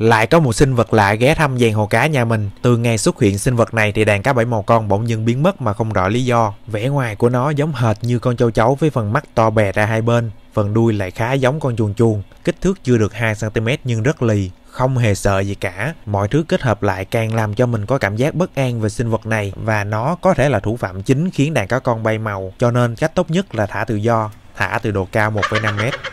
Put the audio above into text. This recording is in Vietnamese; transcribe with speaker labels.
Speaker 1: Lại có một sinh vật lạ ghé thăm dàn hồ cá nhà mình. Từ ngày xuất hiện sinh vật này thì đàn cá bảy màu con bỗng dưng biến mất mà không rõ lý do. Vẻ ngoài của nó giống hệt như con châu chấu với phần mắt to bè ra hai bên. Phần đuôi lại khá giống con chuồn chuồn, kích thước chưa được 2cm nhưng rất lì, không hề sợ gì cả. Mọi thứ kết hợp lại càng làm cho mình có cảm giác bất an về sinh vật này và nó có thể là thủ phạm chính khiến đàn cá con bay màu. Cho nên cách tốt nhất là thả tự do, thả từ độ cao 1,5 mét.